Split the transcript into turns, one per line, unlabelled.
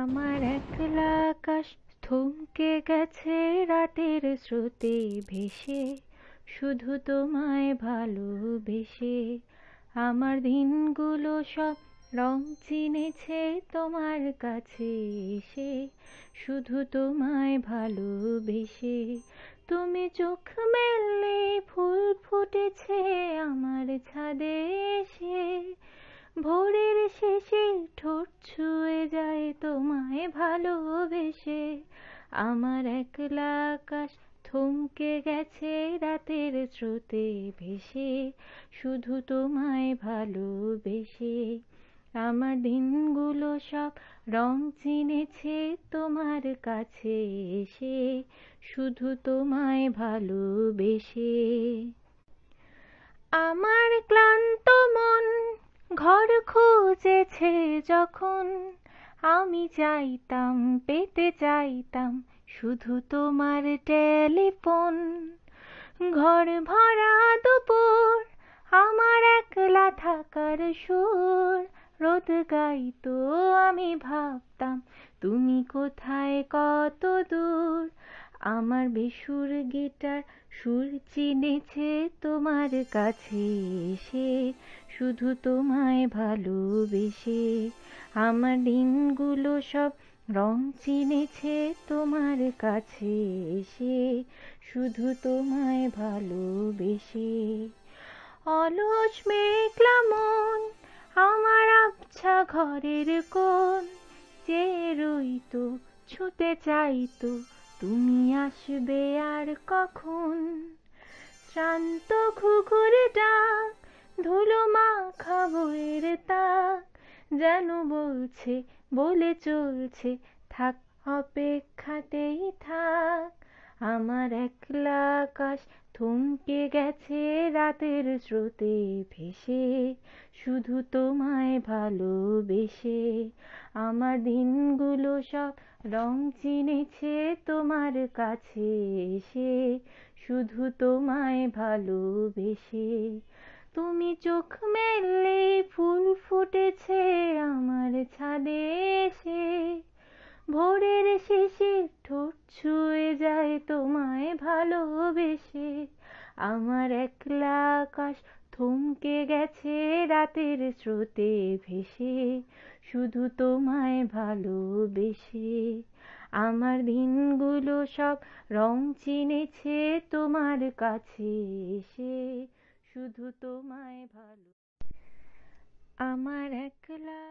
আমার একলা আকাশ থমকে গেছে রাতের স্রোতে ভেসে শুধু তোমায় ভালোবেসে আমার দিনগুলো সব রং চিনেছে তোমার কাছে এসে শুধু তোমায় ভালোবেসে তুমি চোখ মেললে ফুল ফুটেছে আমার ছাদে এসে ভোরের শেষে ঠোঁট তোমায় ভালোবেসে আমার একলা আকাশ থমকে গেছে রাতের স্রোতে ভেসে শুধু তোমায় ভালোবেসে আমার দিনগুলো সব রং চিনেছে তোমার কাছে এসে শুধু তোমায় ভালোবেসে আমার ক্লান্ত মন ঘর খুঁজেছে যখন আমি চাইতাম পেতে চাইতাম শুধু তোমার টেলিফোন ঘর ভরা দুপুর আমার একলা থাকার সুর রোদ গাইতো আমি ভাবতাম তুমি কোথায় কত দূর আমার বেসুর গিটার সুর চিনেছে তোমার কাছে এসে শুধু তোমায় ভালোবেসে আমার দিনগুলো সব রং চিনেছে তোমার কাছে এসে শুধু তোমায় ভালোবেসে অলস মেঘলা মন আমার আবছা ঘরের কোন যে রইতো ছুতে চাইতো তুমি আসবে আর কখন শ্রান্ত ঘুঘুর ডাক ধুলো মাখা বইয়ের তাক যেন বলছে বলে চলছে থাক অপেক্ষা যে রাতের স্রোতে ভেসে শুধু তোমায় ভালোবেসে আমার দিনগুলো সব রং চিনেছে তোমার কাছে এসে শুধু তোমায় ভালোবেসে তুমি চোখ মেললে ফুল ফুটেছে আমার ছাদে এসে ভোরের শেষে ঠোঁট ছুঁয়ে যায় তোমায় ভালোবেসে আমার একলা আকাশ থমকে গেছে রাতের স্রোতে ভেসে শুধু তোমায় ভালোবেসে আমার দিনগুলো সব রং চিনেছে তোমার কাছে এসে শুধু তোমায় ভালো আমার একলা